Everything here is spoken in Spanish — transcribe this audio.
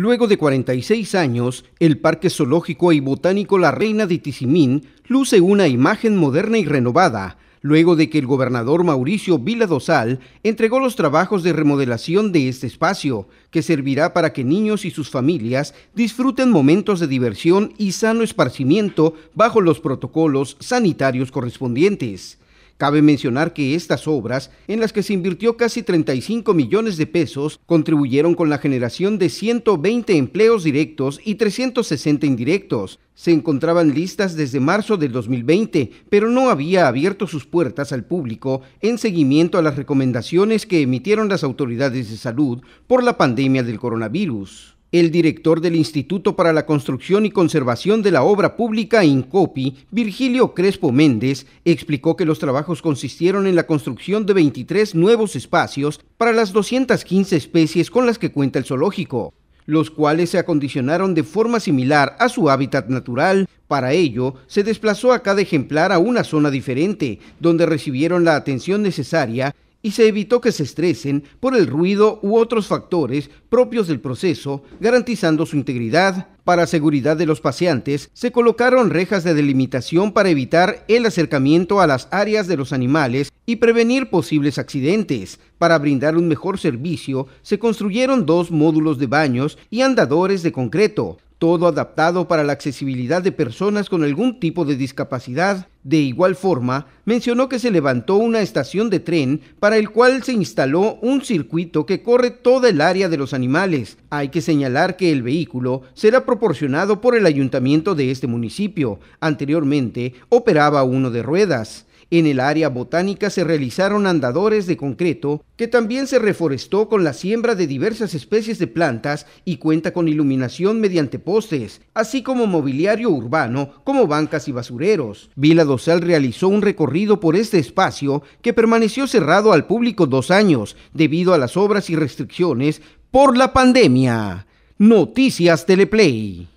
Luego de 46 años, el Parque Zoológico y Botánico La Reina de Tizimín luce una imagen moderna y renovada, luego de que el gobernador Mauricio Vila Dosal entregó los trabajos de remodelación de este espacio, que servirá para que niños y sus familias disfruten momentos de diversión y sano esparcimiento bajo los protocolos sanitarios correspondientes. Cabe mencionar que estas obras, en las que se invirtió casi 35 millones de pesos, contribuyeron con la generación de 120 empleos directos y 360 indirectos. Se encontraban listas desde marzo del 2020, pero no había abierto sus puertas al público en seguimiento a las recomendaciones que emitieron las autoridades de salud por la pandemia del coronavirus. El director del Instituto para la Construcción y Conservación de la Obra Pública, INCOPI, Virgilio Crespo Méndez, explicó que los trabajos consistieron en la construcción de 23 nuevos espacios para las 215 especies con las que cuenta el zoológico, los cuales se acondicionaron de forma similar a su hábitat natural. Para ello, se desplazó a cada ejemplar a una zona diferente, donde recibieron la atención necesaria y se evitó que se estresen por el ruido u otros factores propios del proceso, garantizando su integridad. Para seguridad de los paseantes, se colocaron rejas de delimitación para evitar el acercamiento a las áreas de los animales y prevenir posibles accidentes. Para brindar un mejor servicio, se construyeron dos módulos de baños y andadores de concreto, todo adaptado para la accesibilidad de personas con algún tipo de discapacidad. De igual forma, mencionó que se levantó una estación de tren para el cual se instaló un circuito que corre toda el área de los animales. Hay que señalar que el vehículo será proporcionado por el ayuntamiento de este municipio. Anteriormente operaba uno de ruedas. En el área botánica se realizaron andadores de concreto, que también se reforestó con la siembra de diversas especies de plantas y cuenta con iluminación mediante postes, así como mobiliario urbano, como bancas y basureros. Vila Dosal realizó un recorrido por este espacio que permaneció cerrado al público dos años debido a las obras y restricciones por la pandemia. Noticias Teleplay.